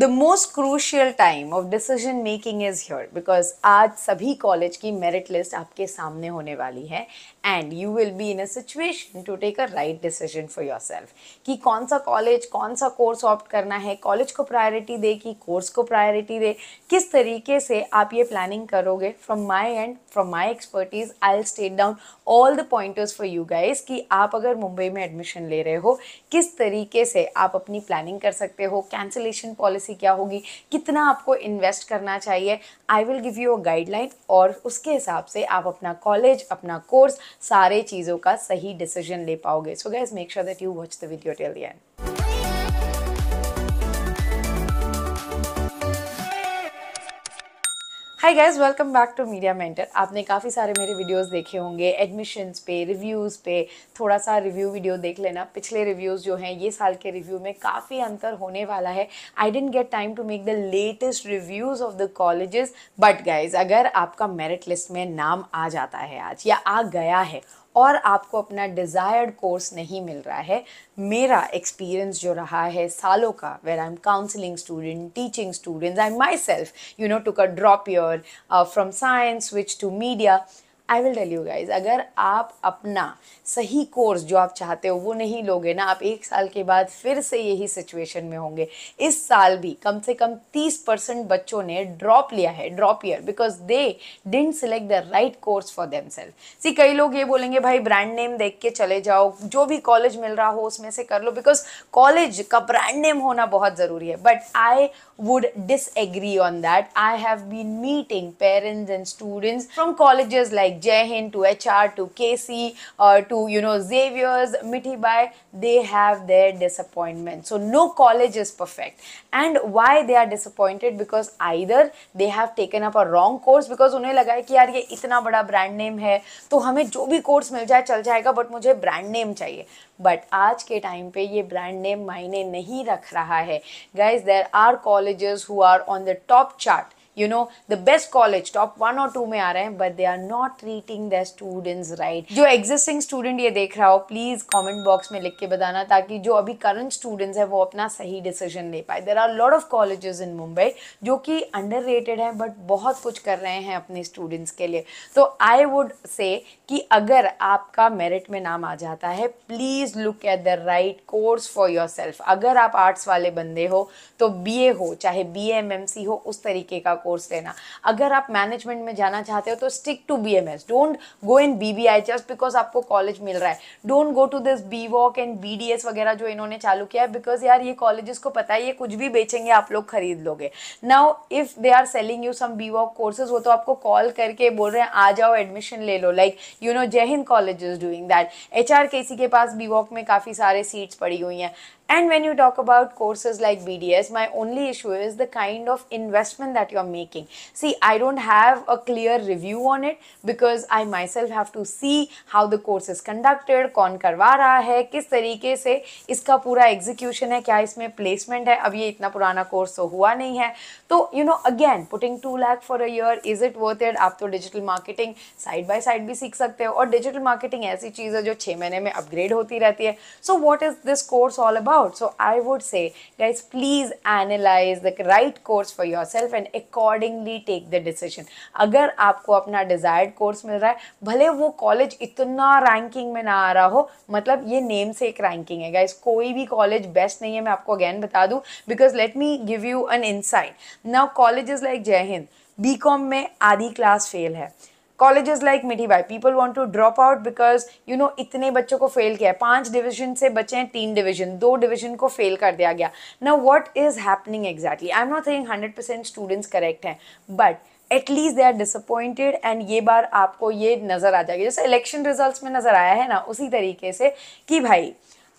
The most crucial time of decision making is here because आज सभी college की merit list आपके सामने होने वाली है and you will be in a situation to take a right decision for yourself कि कौन सा कॉलेज कौन सा कोर्स ऑप्ट करना है कॉलेज को प्रायोरिटी दे कि कोर्स को प्रायोरिटी दे किस तरीके से आप ये प्लानिंग करोगे from my end from my expertise I state down all the pointers for you guys कि आप अगर मुंबई में एडमिशन ले रहे हो किस तरीके से आप अपनी प्लानिंग कर सकते हो कैंसिलेशन पॉलिसी पॉलिसी क्या होगी कितना आपको इन्वेस्ट करना चाहिए I will give you a guideline और उसके हिसाब से आप अपना कॉलेज अपना कोर्स सारे चीज़ों का सही डिसीजन ले पाओगे so guys make sure that you watch the video till the end hi guys welcome back to Media Mentor आपने काफ़ी सारे मेरे वीडियोस देखे होंगे एडमिशन्स पे रिव्यूज़ पे थोड़ा सा रिव्यू वीडियो देख लेना पिछले रिव्यूज़ जो हैं ये साल के रिव्यू में काफ़ी अंतर होने वाला है I didn't get time to make the latest reviews of the colleges but guys अगर आपका मेरिट लिस्ट में नाम आ जाता है आज या आ गया है और आपको अपना डिज़ायर्ड कोर्स नहीं मिल रहा है मेरा एक्सपीरियंस जो रहा है सालों का where I am counselling student teaching students I myself you know to a drop your from science which to media I will tell you guys अगर आप अपना सही कोर्स जो आप चाहते हो वो नहीं लोगे ना आप एक साल के बाद फिर से यही सिचुएशन में होंगे इस साल भी कम से कम तीस परसेंट बच्चों ने ड्रॉप लिया है drop year because they didn't select the right course for them self see कई लोग ये बोलेंगे भाई ब्रांड नेम देख के चले जाओ जो भी कॉलेज मिल रहा हो उसमें से कर लो बिकॉज कॉलेज का ब्रांड नेम होना बहुत ज़रूरी है but I would disagree on that I have been meeting parents and students from colleges like like Jai Hind to HR to Casey or to you know Xavier's Mithi Bai, they have their disappointment. So no college is perfect. And why they are disappointed? Because either they have taken up a wrong course because उन्हें लगा है कि यार ये इतना बड़ा brand name है तो हमें जो भी कोर्स मिल जाए चल जाएगा बट मुझे ब्रांड नेम चाहिए बट आज के टाइम पे ये ब्रांड नेम मायने नहीं रख रहा है guys there are colleges who are on the top chart you know the best college top one और टू में आ रहे हैं but they are not treating the students right जो एग्जिस्टिंग स्टूडेंट ये देख रहा हो प्लीज़ कॉमेंट बॉक्स में लिख के बताना ताकि जो अभी करंट स्टूडेंट्स है वो अपना सही डिसीजन ले पाए there are lot of colleges in Mumbai जो कि अंडर रेटेड है बट बहुत कुछ कर रहे हैं अपने स्टूडेंट्स के लिए तो आई वुड से कि अगर आपका मेरिट में नाम आ जाता है please look at the right course for yourself अगर आप आर्ट्स वाले बंदे हो तो बी ए हो चाहे बी एम एम सी हो उस तरीके का कोर्स कोर्स लेना अगर आप मैनेजमेंट में जाना चाहते हो तो stick to B M S don't go in B B I just because आपको कॉलेज मिल रहा है don't go to this B voc and B D S वगैरह जो इन्होंने चालू किया है बिकॉज यार ये कॉलेज को पता है ये कुछ भी बेचेंगे आप लोग खरीद लोगे now if they are selling you some B voc courses वो तो आपको कॉल करके बोल रहे हैं आ जाओ एडमिशन ले लो like you know Jai Hind college is doing that H R K C के पास बी वॉक में काफ़ी सारे सीट्स पड़ी हुई हैं And when you talk about courses like BDS, my only issue is the kind of investment that you're making. See, I don't have a clear review on it because I myself have to see how the course is conducted, कौन करवा रहा है किस तरीके से इसका पूरा execution है क्या इसमें प्लेसमेंट है अब ये इतना पुराना कोर्स तो हुआ नहीं है तो you know again putting two lakh for a year is it worth it आप तो digital marketing side by side भी सीख सकते हो और डिजिटल मार्केटिंग ऐसी चीज़ है जो छः महीने में अपग्रेड होती रहती है so what is this course all about about. So I would say, guys, please analyze the right course for yourself and accordingly take the decision. अगर आपको अपना डिज़ायर्ड कोर्स मिल रहा है भले वो कॉलेज इतना रैंकिंग में ना आ रहा हो मतलब ये नेम से एक रैंकिंग है गाइज कोई भी कॉलेज बेस्ट नहीं है मैं आपको अगेन बता दूँ because let me give you an insight now college is like Jai Hind B com में आधी क्लास फेल है colleges like Mithibai people want to drop out because you know इतने बच्चों को फेल किया है पांच डिविजन से बचे हैं तीन डिवीजन दो डिविजन को फेल कर दिया गया ना what is happening exactly I am not thing hundred percent students correct हैं but at least they are disappointed and ये बार आपको ये नज़र आ जाएगी जैसे इलेक्शन रिजल्ट में नज़र आया है ना उसी तरीके से कि भाई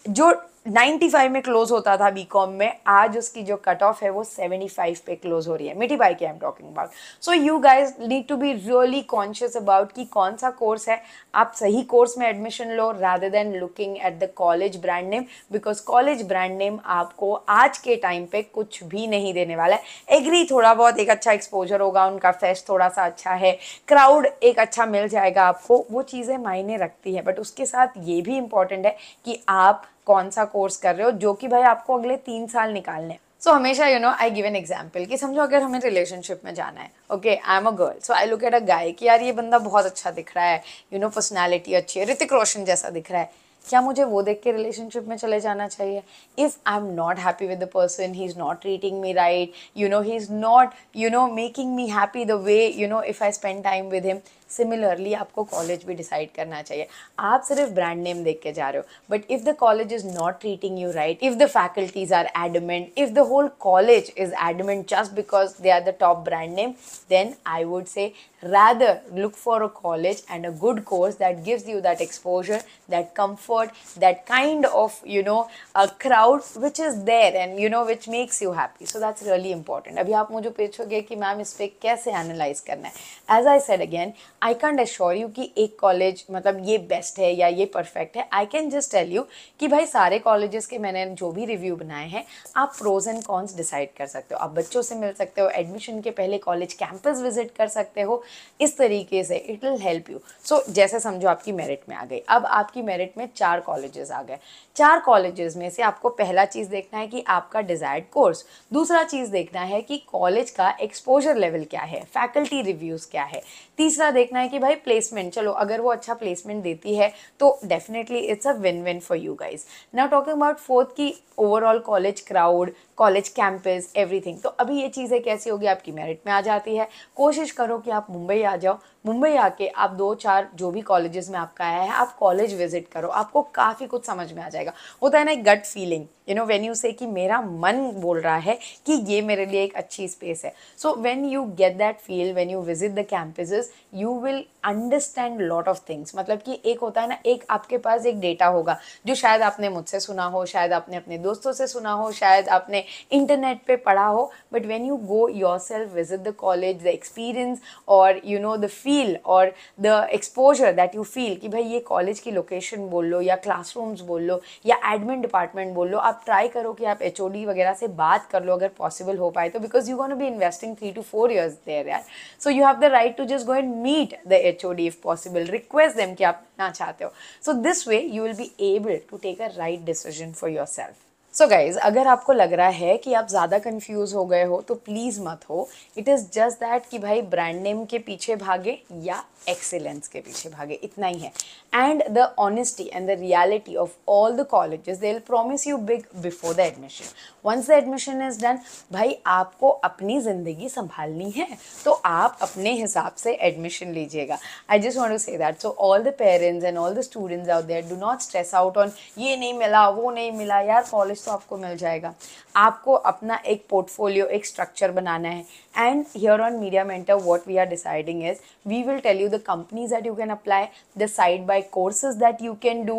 जो 95 में क्लोज होता था बीकॉम में आज उसकी जो कट ऑफ है वो 75 पे क्लोज हो रही है मिठी बाई की I am talking about so you guys need to be really conscious about कि कौन सा कोर्स है आप सही कोर्स में एडमिशन लो rather than looking at the college brand name because college brand name आपको आज के टाइम पे कुछ भी नहीं देने वाला है एग्री थोड़ा बहुत एक अच्छा एक्सपोजर होगा उनका फेस्ट थोड़ा सा अच्छा है क्राउड एक अच्छा मिल जाएगा आपको वो चीज़ें मायने रखती है बट उसके साथ ये भी इंपॉर्टेंट है कि आप कौन सा कोर्स कर रहे हो जो कि भाई आपको अगले तीन साल निकालने हैं सो so, हमेशा you know I give an example कि समझो अगर हमें रिलेशनशिप में जाना है okay I am a girl so I look at a guy कि यार ये बंदा बहुत अच्छा दिख रहा है यू नो पर्सनैलिटी अच्छी है ऋतिक रोशन जैसा दिख रहा है क्या मुझे वो देख के रिलेशनशिप में चले जाना चाहिए if I am not happy with the person he is not treating me right you know he is not you know making me happy the way you know if I spend time with him similarly आपको college भी decide करना चाहिए आप सिर्फ brand name देख के जा रहे हो but if the college is not treating you right if the faculties are adamant if the whole college is adamant just because they are the top brand name then I would say rather look for a college and a good course that gives you that exposure that comfort that kind of you know a crowd which is there and you know which makes you happy so that's really important अभी आप मुझे पूछोगे कि ma'am इस पर कैसे analyse करना है as I said again I can't assure you कि एक कॉलेज मतलब ये बेस्ट है या ये परफेक्ट है I can just tell you कि भाई सारे कॉलेजेस के मैंने जो भी रिव्यू बनाए हैं आप प्रोज एंड कॉन्स डिसाइड कर सकते हो आप बच्चों से मिल सकते हो एडमिशन के पहले कॉलेज कैंपस विजिट कर सकते हो इस तरीके से इट विल हेल्प यू सो जैसे समझो आपकी मेरिट में आ गई अब आपकी मेरिट में चार कॉलेजेस आ गए चार कॉलेजेस में से आपको पहला चीज़ देखना है कि आपका डिज़ायर्ड कोर्स दूसरा चीज़ देखना है कि कॉलेज का एक्सपोजर लेवल क्या है फैकल्टी रिव्यूज़ क्या है तीसरा देख देखना है कि भाई प्लेसमेंट चलो अगर वो अच्छा प्लेसमेंट देती है तो definitely it's a win win for you guys now talking about fourth की overall college crowd college campus everything तो अभी ये चीज़ें कैसी होगी आपकी मेरिट में आ जाती है कोशिश करो कि आप मुंबई आ जाओ मुंबई आके आप दो चार जो भी कॉलेजेस में आपका आया है आप कॉलेज विजिट करो आपको काफ़ी कुछ समझ में आ जाएगा होता है ना एक gut feeling you know when you say कि मेरा मन बोल रहा है कि ये मेरे लिए एक अच्छी स्पेस है so when you get that feel when you visit the campuses you will understand lot of things मतलब कि एक होता है ना एक आपके पास एक डेटा होगा जो शायद आपने मुझसे सुना हो शायद आपने अपने दोस्तों से सुना हो शायद आपने इंटरनेट पे पढ़ा हो but when you go yourself visit the college the experience और यू नो द फील और the exposure that you feel कि भाई ये कॉलेज की लोकेशन बोल लो या क्लासरूम्स बोल लो या एडमिन डिपार्टमेंट बोल लो आप ट्राई करो कि आप एच वगैरह से बात कर लो अगर पॉसिबल हो पाए तो because you gonna be investing three to four years there यार so you have the right to just go and meet meet the HOD if possible. Request them कि आप ना चाहते हो. So this way you will be able to take a right decision for yourself. So so guys अगर आपको लग रहा है कि आप ज़्यादा कंफ्यूज हो गए हो तो प्लीज़ मत हो इट इज़ जस्ट दैट कि भाई ब्रांड नेम के पीछे भागे या एक्सेलेंस के पीछे भागे इतना ही है and the honesty and the reality of all the colleges they will promise you big before the admission once the admission is done भाई आपको अपनी ज़िंदगी संभालनी है तो आप अपने हिसाब से एडमिशन लीजिएगा I just want to say that so all the parents and all the students out there do not stress out on ये नहीं मिला वो नहीं मिला यार कॉलेज नॉलेज तो आपको मिल जाएगा आपको अपना एक पोर्टफोलियो एक स्ट्रक्चर बनाना है and here on Media Mentor what we are deciding is we will tell you the companies that you can apply the side by courses that you can do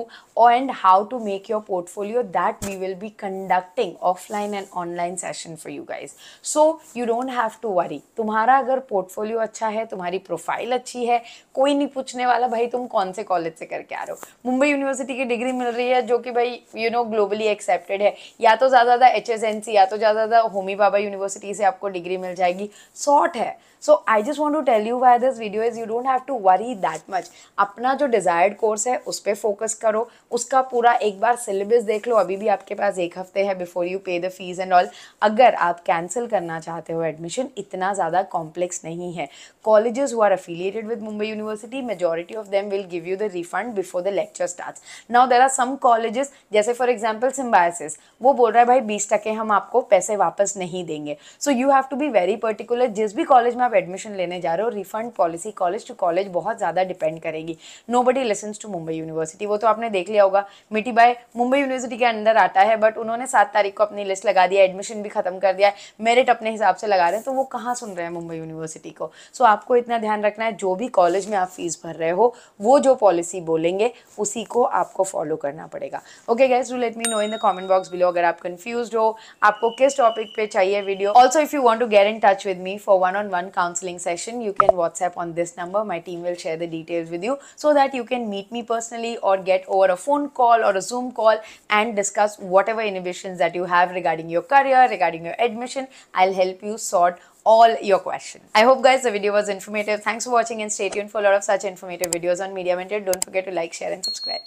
and how to make your portfolio that we will be conducting offline and online session for you guys so you don't have to worry तुम्हारा अगर portfolio अच्छा है तुम्हारी profile अच्छी है कोई नहीं पूछने वाला भाई तुम कौन से कॉलेज से करके आ रहे हो मुंबई यूनिवर्सिटी की डिग्री मिल रही है जो कि भाई यू नो ग्लोबली एक्सेप्टेड है है या तो ज़्यादा ज़्यादा एच एस एन सी या तो ज़्यादा ज़्यादा होमी बाबा यूनिवर्सिटी से आपको डिग्री मिल जाएगी शॉर्ट है so I just want to tell you why this video is you don't have to worry that much अपना जो डिज़ायर्ड कोर्स है उस पर फोकस करो उसका पूरा एक बार सिलेबस देख लो अभी भी आपके पास एक हफ्ते है before you pay the fees and all अगर आप कैंसिल करना चाहते हो एडमिशन इतना ज़्यादा कॉम्प्लेक्स नहीं है colleges who are affiliated with Mumbai University majority of them will give you the refund before the lecture start now there are some colleges जैसे फॉर एग्जाम्पल सिम्बायसिस वो बोल रहा है भाई बीस टके हम आपको पैसे वापस नहीं देंगे so you have to be very particular जिस भी कॉलेज में आप एडमिशन लेने जा रहे हो refund policy college to college बहुत ज़्यादा डिपेंड करेगी nobody listens to Mumbai University वो तो आपने देख लिया होगा मिटी बाय मुंबई यूनिवर्सिटी के अंदर आता है बट उन्होंने सात तारीख को अपनी लिस्ट लगा दिया एडमिशन भी खत्म कर दिया है मेरिट अपने हिसाब से लगा रहे हैं तो वो कहाँ सुन रहे हैं मुंबई यूनिवर्सिटी को सो so, आपको इतना ध्यान रखना है जो भी कॉलेज में आप फीस भर रहे हो वो जो पॉलिसी बोलेंगे उसी को आपको फॉलो करना पड़ेगा okay guys do let me know in the comment box below अगर आप confused हो आपको किस topic पे चाहिए video also if you want to get in touch with me for one on one counselling session you can WhatsApp on this number my team will share the details with you so that you can meet me personally or get over a phone call or a Zoom call and discuss whatever inhibitions that you have regarding your career regarding your admission I'll help you sort all your questions. I hope guys the video was informative. Thanks for watching and stay tuned for a lot of such informative videos on Media Mentor. Don't forget to like, share and subscribe.